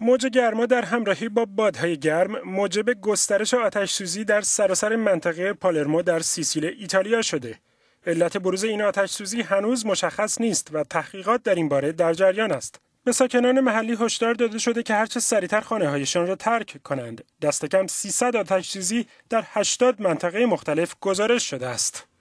موج گرما در همراهی با بادهای گرم موجب گسترش آتش سوزی در سراسر منطقه پالرمو در سیسیل ایتالیا شده. علت بروز این آتش سوزی هنوز مشخص نیست و تحقیقات در این باره در جریان است. به ساکنان محلی هشدار داده شده که هرچه سریعتر خانه هایشان را ترک کنند. دست کم 300 آتش سوزی در 80 منطقه مختلف گزارش شده است.